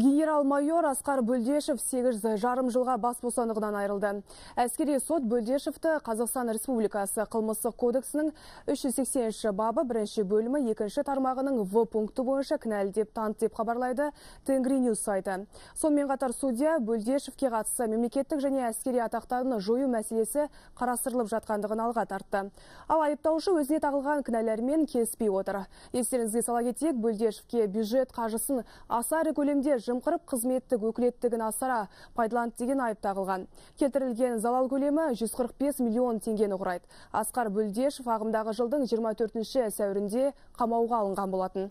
Генерал-майор Асқар Бүлдешев 8 жарым жылға бас босандығынан айырылды. Әскери сот Бүлдешевті Қазақстан Республикасы қылмыстық кодексінің 383 бабы бірінші бөлімі екінші тармағының В пункті бойынша кінәлі деп танып деп хабарлайды Тенгри Ньюс сайты. Сонымен қатар судья Бүлдешевке қатысты мемлекеттік және әскери атақтарын жою мәселесі қарастырылып жатқандығын алға тартты. Ал айыптаушы өзіне тағылған кінәлермен келіспей отыр. Естеріңізге сала кетейік, Бүлдешевке бюджет қаржысын аса ірі көлемде жымқырып қызметтік өкілеттігін асыра пайдаланды деген айып тағылған Кетірілген залал көлемі 145 миллион теңгені құрайды асқар Бүлдеш фағымдағы жылдың 24 ші сәуірінде қамауға алынған болатын